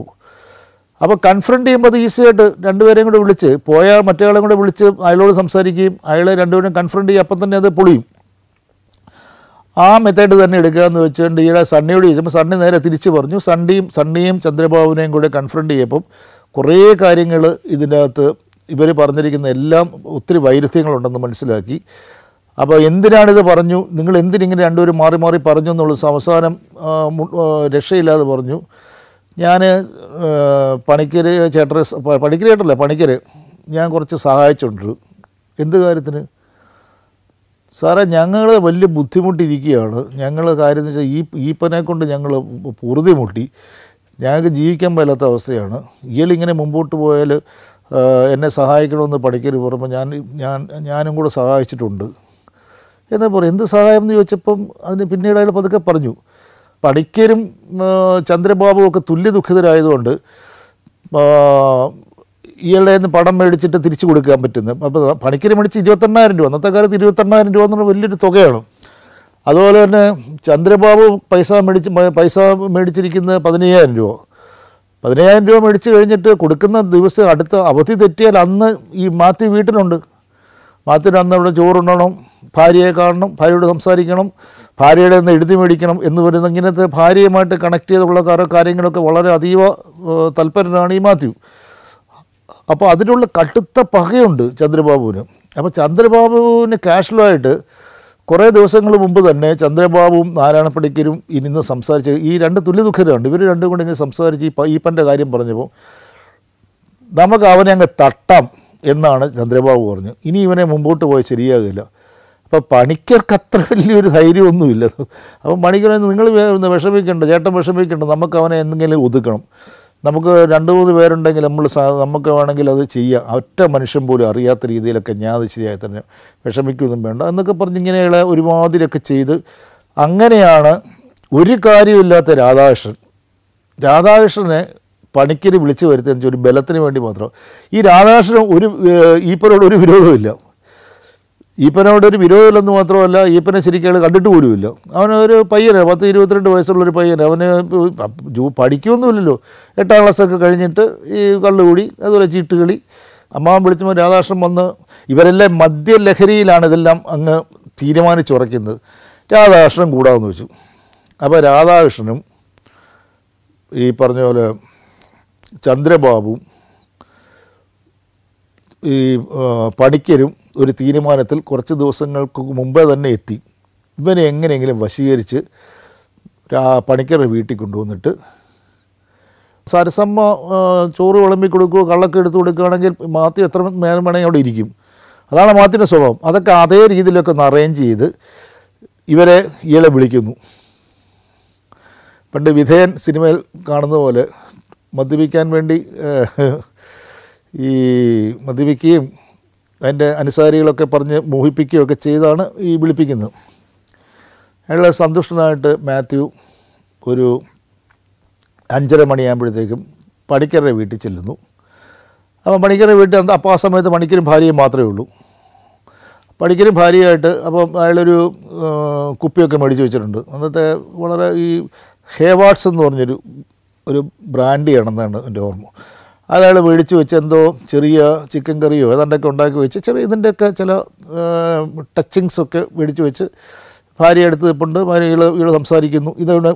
അപ്പോൾ കൺഫ്രണ്ട് ചെയ്യുമ്പോൾ അത് ആയിട്ട് രണ്ടുപേരെയും കൂടെ വിളിച്ച് പോയാൽ മറ്റേയാളെ കൂടെ വിളിച്ച് അയാളോട് സംസാരിക്കുകയും അയാളെ രണ്ടുപേരും കൺഫ്രണ്ട് ചെയ്യുക അപ്പം തന്നെ അത് പൊളിയും ആ മെത്തേഡ് തന്നെ എടുക്കുക എന്ന് വെച്ചുകൊണ്ട് ഈയിടെ സണ്ണിയോട് ചോദിച്ചപ്പോൾ സണ്ണി നേരെ തിരിച്ചു പറഞ്ഞു സണ്ണിയും സണ്ണിയും ചന്ദ്രബാബുവിനെയും കൂടെ കൺഫ്രണ്ട് ചെയ്യപ്പം കുറേ കാര്യങ്ങൾ ഇതിൻ്റെ അകത്ത് ഇവർ പറഞ്ഞിരിക്കുന്ന എല്ലാം ഒത്തിരി വൈരുദ്ധ്യങ്ങളുണ്ടെന്ന് മനസ്സിലാക്കി അപ്പോൾ എന്തിനാണിത് പറഞ്ഞു നിങ്ങൾ എന്തിനിങ്ങനെ രണ്ടുപേരും മാറി മാറി പറഞ്ഞു എന്നുള്ളത് അവസാനം രക്ഷയില്ലാതെ പറഞ്ഞു ഞാൻ പണിക്കര് ചേട്ടർ പണിക്കര് ചേട്ടല്ലേ പണിക്കര് ഞാൻ കുറച്ച് സഹായിച്ചിട്ടുണ്ട് എന്ത് കാര്യത്തിന് സാറേ ഞങ്ങൾ വലിയ ബുദ്ധിമുട്ടിരിക്കുകയാണ് ഞങ്ങൾ കാര്യം എന്ന് വെച്ചാൽ ഈ ഈപ്പനെ കൊണ്ട് ഞങ്ങൾ പൊറുതി മുട്ടി ഞങ്ങൾക്ക് ജീവിക്കാൻ പറ്റാത്ത അവസ്ഥയാണ് ഇയാളിങ്ങനെ മുമ്പോട്ട് പോയാൽ എന്നെ സഹായിക്കണമെന്ന് പണിക്കര് പറയുമ്പോൾ ഞാൻ ഞാൻ ഞാനും കൂടെ സഹായിച്ചിട്ടുണ്ട് എന്നാൽ പറയും എന്ത് സഹായം എന്ന് ചോദിച്ചപ്പം അതിന് പിന്നീട് അയാൾ പതുക്കെ പറഞ്ഞു പണിക്കരും ചന്ദ്രബാബുവും ഒക്കെ തുല്യ ദുഃഖിതരായതുകൊണ്ട് ഇയാളുടെ നിന്ന് പണം മേടിച്ചിട്ട് തിരിച്ചു കൊടുക്കാൻ പറ്റുന്ന അപ്പോൾ പണിക്കര് മേടിച്ച് ഇരുപത്തെണ്ണായിരം രൂപ അന്നത്തെ കാലത്ത് ഇരുപത്തെണ്ണായിരം രൂപ എന്നുള്ള വലിയൊരു തുകയാണ് അതുപോലെ തന്നെ ചന്ദ്രബാബു പൈസ മേടിച്ച് പൈസ മേടിച്ചിരിക്കുന്ന പതിനയ്യായിരം രൂപ പതിനയ്യായിരം രൂപ മേടിച്ച് കഴിഞ്ഞിട്ട് കൊടുക്കുന്ന ദിവസം അടുത്ത അവധി തെറ്റിയാൽ അന്ന് ഈ മാത്യു വീട്ടിലുണ്ട് മാത്യുവിന് അന്ന് അവിടെ ചോറുണ്ടണം ഭാര്യയെ കാണണം ഭാര്യയോട് സംസാരിക്കണം ഭാര്യയുടെ നിന്ന് എഴുതി മേടിക്കണം എന്ന് വരുന്ന ഇങ്ങനത്തെ ഭാര്യയുമായിട്ട് കണക്ട് ചെയ്തുള്ള കാര്യങ്ങളൊക്കെ വളരെ അതീവ തൽപരനാണ് ഈ മാത്യു അപ്പോൾ അതിനുള്ള കടുത്ത പകയുണ്ട് ചന്ദ്രബാബുവിന് അപ്പോൾ ചന്ദ്രബാബുവിന് ആയിട്ട് കുറേ ദിവസങ്ങൾ മുമ്പ് തന്നെ ചന്ദ്രബാബുവും നാരായണപ്പണിക്കരും ഇന്ന് സംസാരിച്ച് ഈ രണ്ട് തുല്യ ദുഃഖരാണ് ഇവർ രണ്ടും കൂടെ ഇങ്ങനെ സംസാരിച്ച് ഈ ഈപ്പൻ്റെ കാര്യം പറഞ്ഞപ്പോൾ നമുക്ക് അവനെ അങ്ങ് തട്ടാം എന്നാണ് ചന്ദ്രബാബു പറഞ്ഞത് ഇനി ഇവനെ മുമ്പോട്ട് പോയാൽ ശരിയാകില്ല അപ്പോൾ പണിക്കർക്ക് അത്ര വലിയൊരു ധൈര്യമൊന്നുമില്ല അപ്പോൾ പണിക്കർ നിങ്ങൾ വിഷമിക്കേണ്ട ചേട്ടൻ വിഷമിക്കേണ്ട നമുക്ക് അവനെ എന്തെങ്കിലും ഒതുക്കണം നമുക്ക് രണ്ട് മൂന്ന് പേരുണ്ടെങ്കിൽ നമ്മൾ നമുക്ക് വേണമെങ്കിൽ അത് ചെയ്യാം ഒറ്റ മനുഷ്യൻ പോലും അറിയാത്ത രീതിയിലൊക്കെ ഞാൻ അത് ശരിയായി തന്നെ വിഷമിക്കൊന്നും വേണ്ട എന്നൊക്കെ പറഞ്ഞ് ഇങ്ങനെയുള്ള ഒരുമാതിരിയൊക്കെ ചെയ്ത് അങ്ങനെയാണ് ഒരു കാര്യമില്ലാത്ത രാധാകൃഷ്ണൻ രാധാകൃഷ്ണനെ പണിക്കര് വിളിച്ചു വരുത്തുക ഒരു ബലത്തിന് വേണ്ടി മാത്രം ഈ രാധാകൃഷ്ണൻ ഒരു പോലുള്ള ഒരു വിരോധമില്ല ഈപ്പനോടൊരു വിരോധമില്ലെന്ന് മാത്രമല്ല ഈപ്പനെ ശരിക്കും അയാൾ കണ്ടിട്ട് പോലുമില്ല അവനൊരു പയ്യനെ പത്ത് ഇരുപത്തിരണ്ട് വയസ്സുള്ളൊരു പയ്യനെ അവന് പഠിക്കുകയൊന്നുമില്ലല്ലോ എട്ടാം ക്ലാസ്സൊക്കെ കഴിഞ്ഞിട്ട് ഈ കള്ളുകൂടി അതുപോലെ ചീട്ടുകളി അമ്മാവൻ വിളിച്ചപ്പോൾ രാധാകൃഷ്ണൻ വന്ന് ഇവരെല്ലാം മദ്യലഹരിയിലാണ് ഇതെല്ലാം അങ്ങ് തീരുമാനിച്ചുറയ്ക്കുന്നത് രാധാകൃഷ്ണൻ കൂടാമെന്ന് വെച്ചു അപ്പോൾ രാധാകൃഷ്ണനും ഈ പറഞ്ഞ പോലെ ചന്ദ്രബാബുവും ഈ പണിക്കരും ഒരു തീരുമാനത്തിൽ കുറച്ച് ദിവസങ്ങൾക്ക് മുമ്പേ തന്നെ എത്തി ഇവനെ എങ്ങനെയെങ്കിലും വശീകരിച്ച് പണിക്കരുടെ വീട്ടിൽ കൊണ്ടുവന്നിട്ട് സരസമ്മ ചോറ് വിളമ്പി കൊടുക്കുക കള്ളൊക്കെ എടുത്തു കൊടുക്കുകയാണെങ്കിൽ മാത്തി എത്ര നേരം വേണമെങ്കിൽ അവിടെ ഇരിക്കും അതാണ് മാത്തിൻ്റെ സ്വഭാവം അതൊക്കെ അതേ രീതിയിലൊക്കെ ഒന്ന് അറേഞ്ച് ചെയ്ത് ഇവരെ ഇയാളെ വിളിക്കുന്നു പണ്ട് വിധേയൻ സിനിമയിൽ കാണുന്ന പോലെ മദ്യപിക്കാൻ വേണ്ടി ഈ മദ്യപിക്കുകയും അതിൻ്റെ അനുസാരികളൊക്കെ പറഞ്ഞ് മോഹിപ്പിക്കുകയൊക്കെ ചെയ്താണ് ഈ വിളിപ്പിക്കുന്നത് അയാൾ സന്തുഷ്ടനായിട്ട് മാത്യു ഒരു അഞ്ചര മണിയാകുമ്പോഴത്തേക്കും പണിക്കരുടെ വീട്ടിൽ ചെല്ലുന്നു അപ്പോൾ പണിക്കരുടെ വീട്ടിൽ അപ്പോൾ ആ സമയത്ത് പണിക്കരും ഭാര്യയും മാത്രമേ ഉള്ളൂ പണിക്കരും ഭാര്യയായിട്ട് അപ്പം അയാളൊരു കുപ്പിയൊക്കെ മേടിച്ച് വെച്ചിട്ടുണ്ട് അന്നത്തെ വളരെ ഈ ഹേവാർട്സ് എന്ന് പറഞ്ഞൊരു ഒരു ബ്രാൻഡിയാണെന്നാണ് എൻ്റെ ഓർമ്മ അതായത് മേടിച്ച് വെച്ച് എന്തോ ചെറിയ ചിക്കൻ കറിയോ ഏതാണ്ടൊക്കെ ഉണ്ടാക്കി വെച്ച് ചെറിയ ഇതിൻ്റെയൊക്കെ ചില ടച്ചിങ്സ് ഒക്കെ മേടിച്ച് വെച്ച് ഭാര്യ എടുത്ത് നിൽപ്പുണ്ട് ഭാര്യ ഈള് ഈള് സംസാരിക്കുന്നു ഇതോടെ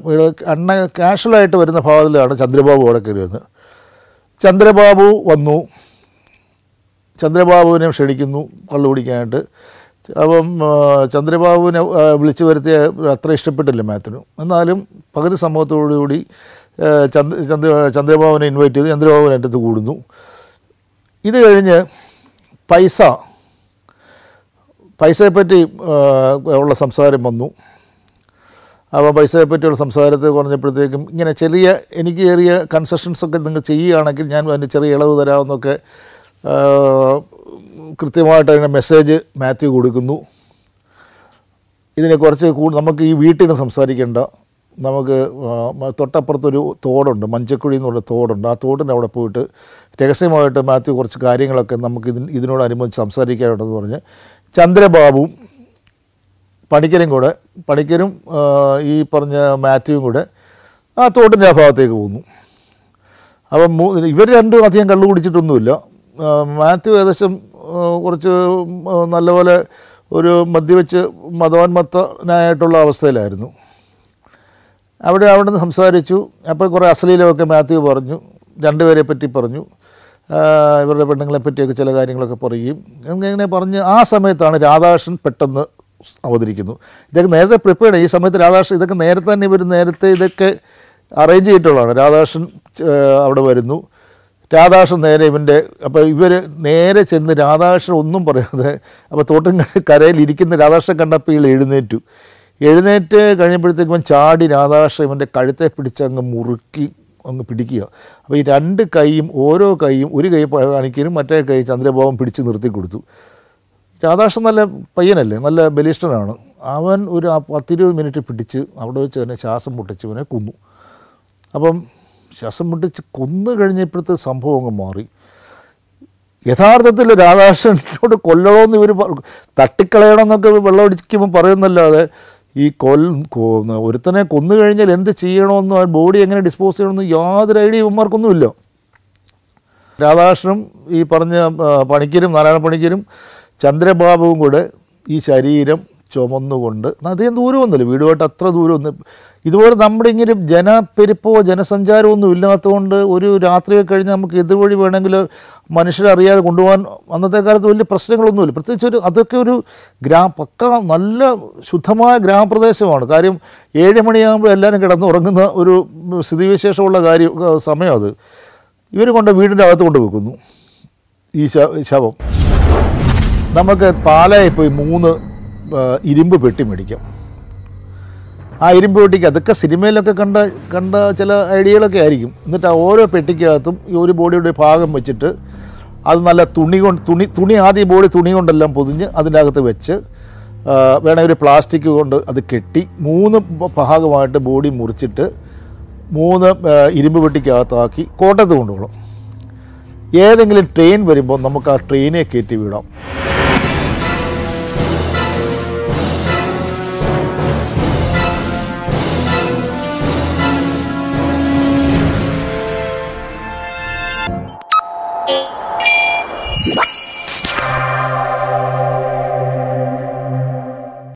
അണ്ണ കാഷ്വലായിട്ട് വരുന്ന ഭാഗത്തിലാണ് ചന്ദ്രബാബു അവിടെ കയറി വന്നത് ചന്ദ്രബാബു വന്നു ചന്ദ്രബാബുവിനെ ക്ഷണിക്കുന്നു കള്ളു കുടിക്കാനായിട്ട് അപ്പം ചന്ദ്രബാബുവിനെ വിളിച്ചു വരുത്തിയ അത്ര ഇഷ്ടപ്പെട്ടില്ല മാത്തിനു എന്നാലും പകുതി സമൂഹത്തോടുകൂടി ചന്ദ്ര ചന്ദ്ര ചന്ദ്രബാബുവിനെ ഇൻവൈറ്റ് ചെയ്ത് ചന്ദ്രബാബുവിനെ എൻ്റെ അടുത്ത് കൂടുന്നു ഇത് കഴിഞ്ഞ് പൈസ പൈസയെപ്പറ്റി ഉള്ള സംസാരം വന്നു അപ്പോൾ പൈസയെപ്പറ്റിയുള്ള സംസാരത്തെ കുറഞ്ഞപ്പോഴത്തേക്കും ഇങ്ങനെ ചെറിയ എനിക്ക് ചെറിയ കൺസെഷൻസ് ഒക്കെ നിങ്ങൾ ചെയ്യുകയാണെങ്കിൽ ഞാൻ അതിന് ചെറിയ ഇളവ് തരാമെന്നൊക്കെ കൃത്യമായിട്ട് അതിൻ്റെ മെസ്സേജ് മാത്യു കൊടുക്കുന്നു ഇതിനെ കുറച്ച് നമുക്ക് ഈ വീട്ടിൽ നിന്ന് സംസാരിക്കേണ്ട നമുക്ക് തൊട്ടപ്പുറത്തൊരു തോടുണ്ട് മഞ്ചക്കുഴി എന്നുള്ള തോടുണ്ട് ആ തോടിൻ്റെ അവിടെ പോയിട്ട് രഹസ്യമായിട്ട് മാത്യു കുറച്ച് കാര്യങ്ങളൊക്കെ നമുക്ക് ഇതിന് ഇതിനോടനുബന്ധിച്ച് സംസാരിക്കാനുണ്ടെന്ന് പറഞ്ഞ് ചന്ദ്രബാബും പണിക്കരും കൂടെ പണിക്കരും ഈ പറഞ്ഞ മാത്യുവും കൂടെ ആ തോട്ടിൻ്റെ അഭാവത്തേക്ക് പോകുന്നു അപ്പം മൂ ഇവർ രണ്ടും അധികം കള്ളു കുടിച്ചിട്ടൊന്നുമില്ല മാത്യു ഏകദേശം കുറച്ച് നല്ലപോലെ ഒരു മദ്യവെച്ച് മതോന്മത്തനായിട്ടുള്ള അവസ്ഥയിലായിരുന്നു അവിടെ അവിടെ നിന്ന് സംസാരിച്ചു അപ്പോൾ കുറേ അശ്ലീലമൊക്കെ മാത്യു പറഞ്ഞു രണ്ടുപേരെ പറ്റി പറഞ്ഞു ഇവരുടെ പെണ്ണുങ്ങളെ പറ്റിയൊക്കെ ചില കാര്യങ്ങളൊക്കെ പറയും ഇങ്ങനെ പറഞ്ഞ് ആ സമയത്താണ് രാധാകൃഷ്ണൻ പെട്ടെന്ന് അവതരിക്കുന്നു ഇതൊക്കെ നേരത്തെ പ്രിപ്പയർ ഈ സമയത്ത് രാധാകൃഷ്ണൻ ഇതൊക്കെ നേരത്തെ തന്നെ ഇവർ നേരത്തെ ഇതൊക്കെ അറേഞ്ച് ചെയ്തിട്ടുള്ളതാണ് രാധാകൃഷ്ണൻ അവിടെ വരുന്നു രാധാകൃഷ്ണൻ നേരെ ഇവൻ്റെ അപ്പോൾ ഇവർ നേരെ ചെന്ന് രാധാകൃഷ്ണൻ ഒന്നും പറയാതെ അപ്പോൾ തോട്ടം കരയിലിരിക്കുന്ന ഇരിക്കുന്ന രാധാകൃഷ്ണൻ കണ്ടപ്പോൾ ഇയാൾ എഴുന്നേറ്റു എഴുന്നേറ്റ് കഴിഞ്ഞപ്പോഴത്തേക്കും ചാടി രാധാകൃഷ്ണൻ്റെ കഴുത്തെ പിടിച്ച് അങ്ങ് മുറുക്കി അങ്ങ് പിടിക്കുക അപ്പോൾ ഈ രണ്ട് കൈയും ഓരോ കൈയും ഒരു കൈ കാണിക്കലും മറ്റേ കൈ ചന്ദ്രബോബൻ പിടിച്ച് നിർത്തി കൊടുത്തു രാധാകൃഷ്ണൻ നല്ല പയ്യനല്ലേ നല്ല ബലിഷ്ഠനാണ് അവൻ ഒരു പത്തിരുപത് മിനിറ്റ് പിടിച്ച് അവിടെ വെച്ച് തന്നെ ശ്വാസം മുട്ടിച്ച് കൊന്നു അപ്പം ശ്വാസം പൊട്ടിച്ച് കൊന്നു കഴിഞ്ഞപ്പോഴത്തെ സംഭവം അങ്ങ് മാറി യഥാർത്ഥത്തിൽ രാധാകൃഷ്ണനോട് കൊല്ലണമെന്ന് ഇവർ തട്ടിക്കളയണമെന്നൊക്കെ വെള്ളമടിക്കുമ്പോൾ പറയുന്നല്ലാതെ ഈ കൊൽ ഒരുത്തനെ കൊന്നു കഴിഞ്ഞാൽ എന്ത് ചെയ്യണമെന്നോ ബോഡി എങ്ങനെ ഡിസ്പോസ് ചെയ്യണമെന്നോ യാതൊരു ഐഡിയ ഇവന്മാർക്കൊന്നുമില്ല രാധാകൃഷ്ണനും ഈ പറഞ്ഞ പണിക്കരും നാരായണ പണിക്കരും ചന്ദ്രബാബുവും കൂടെ ഈ ശരീരം ചുമന്നുകൊണ്ട് അധികം ദൂരമൊന്നുമില്ല വീടുമായിട്ട് അത്ര ദൂരമൊന്നും ഇതുപോലെ നമ്മുടെ ഇങ്ങനെ ജനപ്പെരുപ്പോ ജനസഞ്ചാരമോ ഒന്നും ഇല്ലാത്തതുകൊണ്ട് ഒരു രാത്രി കഴിഞ്ഞ് നമുക്ക് ഇതുവഴി വേണമെങ്കിൽ മനുഷ്യരറിയാതെ കൊണ്ടുപോകാൻ അന്നത്തെ കാലത്ത് വലിയ പ്രശ്നങ്ങളൊന്നുമില്ല പ്രത്യേകിച്ച് ഒരു അതൊക്കെ ഒരു ഗ്രാമ പക്ക നല്ല ശുദ്ധമായ ഗ്രാമപ്രദേശമാണ് കാര്യം ഏഴ് മണിയാകുമ്പോൾ എല്ലാവരും കിടന്ന് ഉറങ്ങുന്ന ഒരു സ്ഥിതിവിശേഷമുള്ള കാര്യം സമയം അത് ഇവർ കൊണ്ട് വീടിൻ്റെ അകത്ത് കൊണ്ട് വെക്കുന്നു ഈ ശവം നമുക്ക് പാലായി പോയി മൂന്ന് ഇരുമ്പ് പെട്ടി മേടിക്കും ആ ഇരുമ്പ് പെട്ടിക്ക് അതൊക്കെ സിനിമയിലൊക്കെ കണ്ട കണ്ട ചില ഐഡിയകളൊക്കെ ആയിരിക്കും എന്നിട്ട് ആ ഓരോ പെട്ടിക്കകത്തും ഈ ഒരു ബോഡിയുടെ ഭാഗം വെച്ചിട്ട് അത് നല്ല തുണി കൊണ്ട് തുണി തുണി ആദ്യം ബോഡി തുണി കൊണ്ടെല്ലാം പൊതിഞ്ഞ് അതിൻ്റെ അകത്ത് വെച്ച് വേണമെങ്കിൽ ഒരു പ്ലാസ്റ്റിക് കൊണ്ട് അത് കെട്ടി മൂന്ന് ഭാഗമായിട്ട് ബോഡി മുറിച്ചിട്ട് മൂന്ന് ഇരുമ്പ് പെട്ടിക്കകത്താക്കി കോട്ടയത്ത് കൊണ്ടുപോകണം ഏതെങ്കിലും ട്രെയിൻ വരുമ്പോൾ നമുക്ക് ആ ട്രെയിനെ കയറ്റി വിടാം